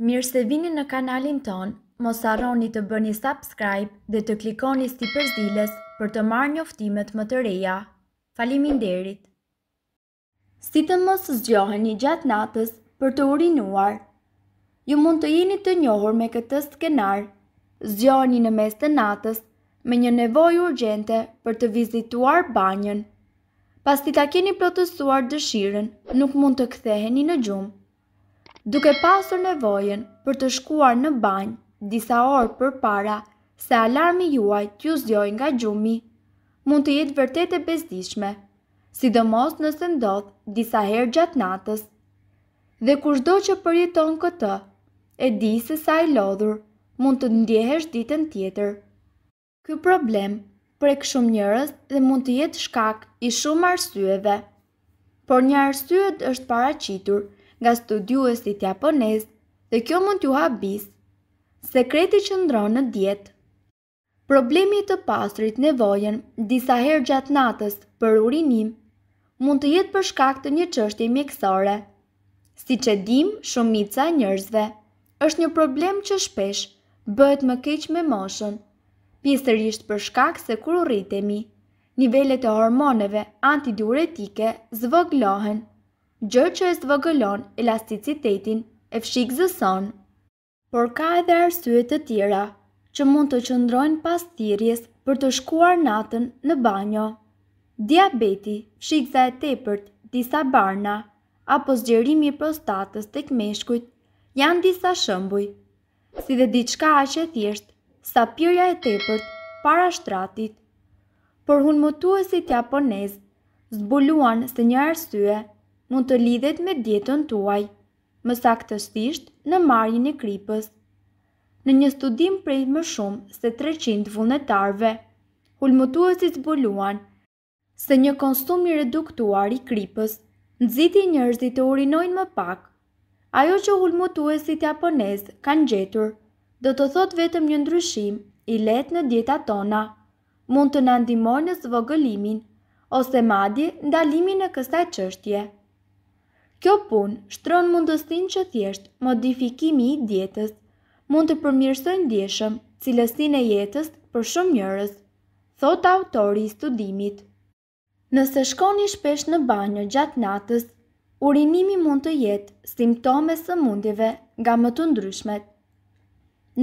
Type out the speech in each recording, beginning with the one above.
Mirë se vini në kanalin ton, mos arroni të bëni subscribe dhe të klikoni sti përzdiles për të marrë një oftimet më të reja. Falimin derit! Si të mos zgjoheni gjatë natës për të urinuar. Ju mund të jeni të njohur me këtë skenar, zgjoheni në mes të natës me një nevoj urgente për të vizituar banjën. Pas të ta keni plotësuar dëshiren, nuk mund të ktheheni në gjumë duke pasur nevojen për të shkuar në banjë disa orë për para se alarmi juaj t'ju zjoj nga gjumi, mund të jetë vërtet e bezdishme, sidomos nëse ndodh disa herë gjatë natës. Dhe kushdo që përjeton këtë, e di se sa i lodhur mund të ndjehesh ditën tjetër. Ky problem prek shumë njerëz dhe mund të jetë shkak i shumë arsyeve. Por një arsye është paraqitur nga studiuesit japonez dhe kjo mund t'ju hap bis. Sekreti që ndronë në dietë Problemi të pastrit nevojën disa herë gjatë natës për urinim mund të jetë për shkak të një qështje mjekësore. Si që dim shumica njërzve, është një problem që shpesh bëhet më keq me moshën, pjesërisht për shkak se kur rritemi, nivelet e hormoneve antidiuretike zvoglohen gjërë që e zvogëlon elasticitetin e fshikëzëson. Por ka edhe arsyet të tjera që mund të qëndrojnë pas tjirjes për të shkuar natën në banjo. Diabeti, fshikëza e tepërt, disa barna, apo zgjerimi i prostatës tek meshkujt janë disa shembuj. Si dhe diçka aq e thjesht, sa pirja e tepërt para shtratit. Por hunmutuesit japonez zbuluan se një arsye mund të lidhet me dietën tuaj, më saktësisht në marrjen e kripës. Në një studim prej më shumë se 300 vullnetarve, hulmëtuesit zbuluan se një konsum i reduktuar i kripës nxiti njerëzit të urinojnë më pak. Ajo që hulmëtuesit japonez kanë gjetur do të thot vetëm një ndryshim i lehtë në dieta tona mund të na ndihmojë në zvogëlimin ose madje ndalimin e kësaj qështje. Kjo punë shtron mundësinë që thjesht modifikimi i dietës mund të përmirësoj ndjeshëm cilësinë e jetës për shumë njerëz, thot autori i studimit. Nëse shkoni shpesh në banjo gjatë natës, urinimi mund të jetë simptome së mundjeve nga më të ndryshmet.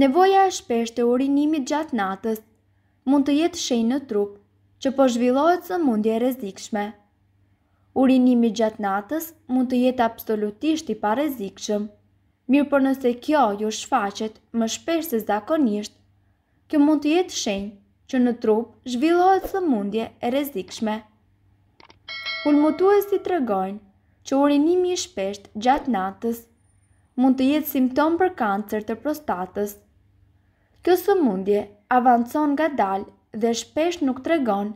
Nevoja e shpesh të urinimit gjatë natës mund të jetë shenjë në trup që po zhvillohet së mundje rezikshme. Urinimi gjatë natës mund të jetë absolutisht i parezikëshëm. Mirë për nëse kjo ju shfaqet më shpesh se zakonisht, kjo mund të jetë shenjë që në trup zhvillohet së mundje e rezikëshme. Kulmutu e si tregojnë që urinimi i shpesht gjatë natës mund të jetë simptom për kancer të prostatës. Kjo së mundje avancon nga dalë dhe shpesh nuk tregon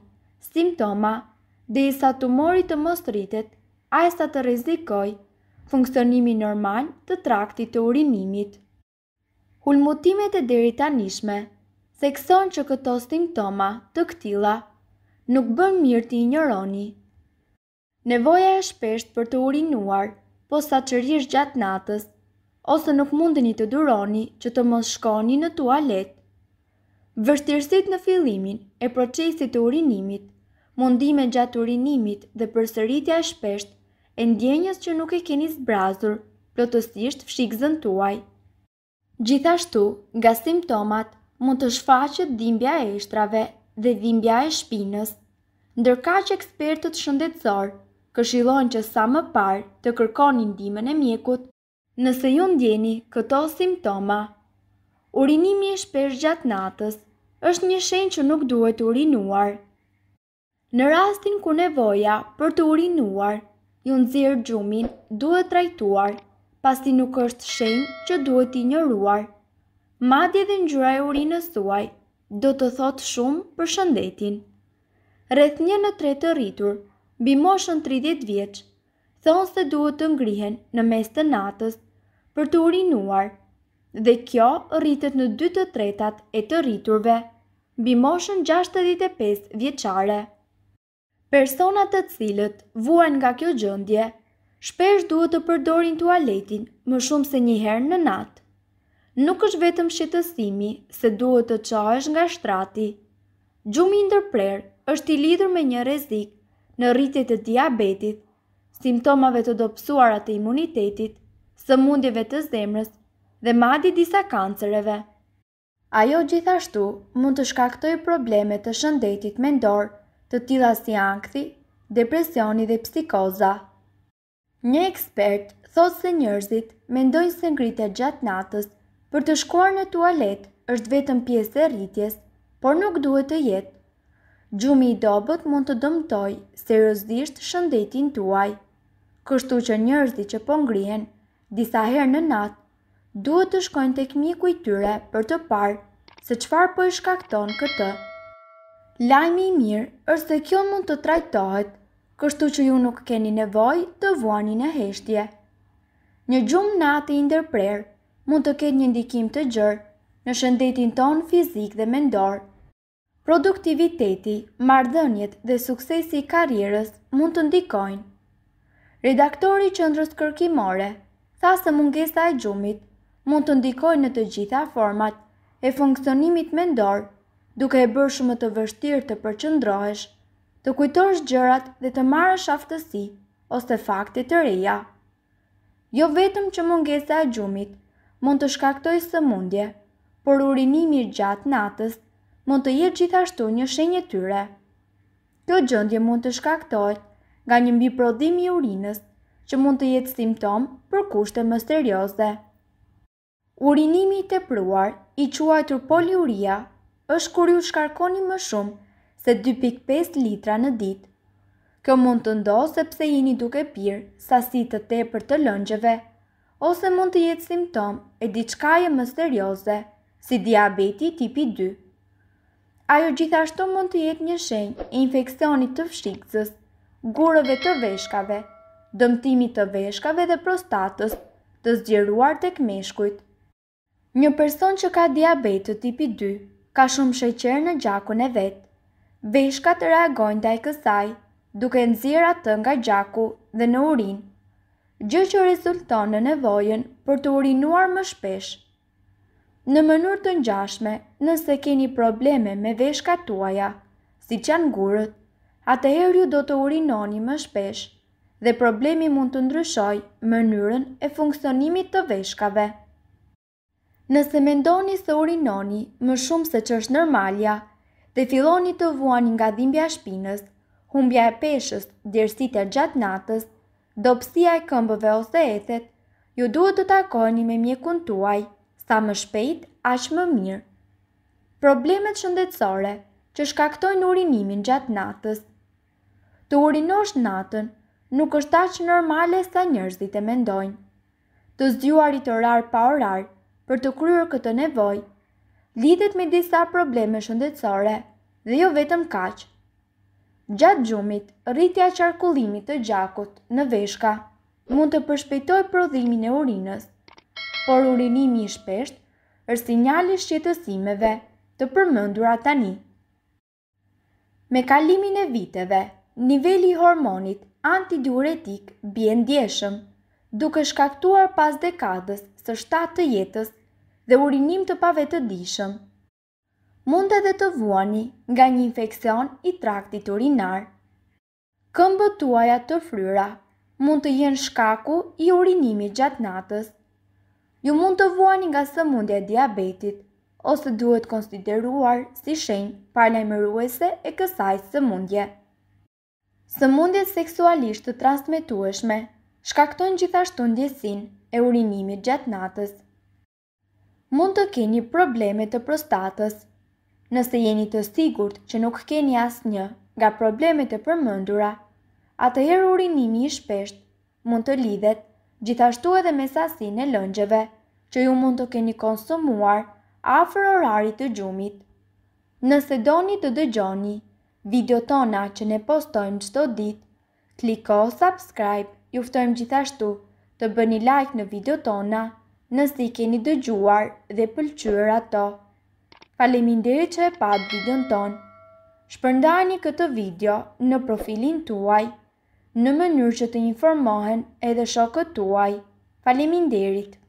simptoma dhe i sa tumori të mos rritet, a e sa të rezikoj funksionimi normal të traktit të urinimit. Hulmutimet e deri tanishme, thekson që këto simptoma të këtila nuk bën mirë t'i njëroni. Nevoja e shpesht për të urinuar, po sa që gjatë natës, ose nuk mundeni të duroni që të mos shkoni në tualet. Vështirësit në filimin e procesit të urinimit mundime gjatë urinimit dhe përsëritja e shpesht e ndjenjës që nuk e keni zbrazur, plotësisht fshikëzën tuaj. Gjithashtu, nga simptomat, mund të shfaqet dhimbja e ishtrave dhe dhimbja e shpinës. Ndërka që ekspertët shëndetësor këshilon që sa më parë të kërkon ndimën e mjekut, nëse ju ndjeni këto simptoma. Urinimi e shpesh gjatë natës është një shenjë që nuk duhet urinuar. Në rastin kur nevoja për të urinuar, ju nëzirë gjumin duhet trajtuar, pasi nuk është shenjë që duhet i njëruar. Madje dhe njëra e urinës tuaj do të thotë shumë për shëndetin. Rëth një në tre të rritur, bimoshën 30 vjeqë, thonë se duhet të ngrihen në mes të natës për të urinuar, dhe kjo rritet në 2 të tretat e të rriturve, bimoshën 65 vjeqare. Personat të cilët vuajnë nga kjo gjendje shpesh duhet të përdorin tualetin më shumë se një herë në natë. Nuk është vetëm shqetësimi se duhet të qahesh nga shtrati. Gjumi ndërprer është i lidhur me një rrezik në rritjet e diabetit, simptomave të dobësuara të imunitetit, sëmundjeve të zemrës dhe madje disa kancereve. Ajo gjithashtu mund të shkaktojë probleme të shëndetit mendor. ndorë, të tila si ankthi, depresioni dhe psikoza. Një ekspert thotë se njërzit mendojnë se ngritja gjatë natës për të shkuar në tualet është vetëm pjesë e rritjes, por nuk duhet të jetë. Gjumi i dobët mund të dëmtoj seriosisht shëndetin tuaj. Kështu që njërzi që po ngrihen, disa herë në natë, duhet të shkojnë të i kujtyre për të parë se qfar po shkakton këtë. Lajmi i mirë është se kjo mund të trajtohet, kështu që ju nuk keni nevoj të vuani në heshtje. Një gjumë natë i ndërprer mund të ketë një ndikim të gjërë në shëndetin ton fizik dhe mendor. Produktiviteti, mardhënjet dhe suksesi i karierës mund të ndikojnë. Redaktori qëndrës kërkimore, tha se mungesa e gjumit, mund të ndikojnë në të gjitha format e funksionimit mendor duke e bërë shumë të vështirë të përqëndrohesh, të kujtosh gjërat dhe të marrësh aftësi ose fakte të reja. Jo vetëm që mungesa e gjumit mund të shkaktoj sëmundje, por urinimi gjatë natës mund të jetë gjithashtu një shenjë tyre. Kjo gjëndje mund të shkaktoj nga një mbi prodhimi urinës që mund të jetë simptom për kushte më serioze. Urinimi i tepruar, i quajtur poliuria është kur ju shkarkoni më shumë se 2.5 litra në ditë. Kjo mund të ndohë sepse jeni duke sa sasi të te për të lëngjeve, ose mund të jetë simptom e diçka e më serioze, si diabeti tipi 2. Ajo gjithashtu mund të jetë një shenjë e infekcionit të fshikësës, gurëve të veshkave, dëmtimit të veshkave dhe prostatës të zgjeruar të kmeshkujt. Një person që ka diabet të tipi ka shumë sheqer në gjakun e vet. Veshkat reagojnë ndaj kësaj, duke nxjerrë atë nga gjaku dhe në urinë. Gjë që rezulton në nevojën për të urinuar më shpesh. Në mënyrë të ngjashme, nëse keni probleme me veshkat tuaja, si janë gurët, atëherë ju do të urinoni më shpesh dhe problemi mund të ndryshojë mënyrën e funksionimit të veshkave. Nëse mendoni se urinoni më shumë se që është nërmalja dhe filoni të vuani nga dhimbja shpinës, humbja e peshës, djersitja gjatë natës, dopsia e këmbëve ose ethet, ju duhet të takoni me mjekun tuaj, sa më shpejt, aq më mirë. Problemet shëndetësore që shkaktojnë urinimin gjatë natës. Të urinosh natën nuk është aq normale sa njerëzit e mendojnë. Të zgjuarit orar pa orar për të kryer këtë nevoj, lidhet me disa probleme shëndetësore dhe jo vetëm kaq. Gjatë gjumit, rritja qarkullimit të gjakut në veshka mund të përshpejtoj prodhimin e urinës, por urinimi i shpesht është sinjali shqetësimeve të përmëndura tani. Me kalimin e viteve, niveli i hormonit antidiuretik bjen djeshëm, duke shkaktuar pas dekadës së shtatë të jetës dhe urinim të pavetë dishëm. Mund edhe të vuani nga një infekcion i traktit urinar. Këmbë tuaja të fryra mund të jenë shkaku i urinimit gjatë natës. Ju mund të vuani nga sëmundja diabetit ose duhet konsideruar si shenjë parlajmëruese e kësaj sëmundje. Sëmundjet seksualisht të transmitueshme shkaktojnë gjithashtu ndjesin e urinimit gjatë natës. Mund të keni probleme të prostatës. Nëse jeni të sigurt që nuk keni asnjë nga problemet e përmendura, atëherë urinimi i shpesht mund të lidhet gjithashtu edhe me sasinë e lëngjeve që ju mund të keni konsumuar afër orarit të gjumit. Nëse doni të dëgjoni video tona që ne postojmë çdo ditë, kliko subscribe juftojmë gjithashtu të bëni like në video tona nësë i keni dëgjuar dhe pëlqyër ato. Faleminderit që e patë videon tonë. Shpërndani këtë video në profilin tuaj në mënyrë që të informohen edhe shokët tuaj. Faleminderit!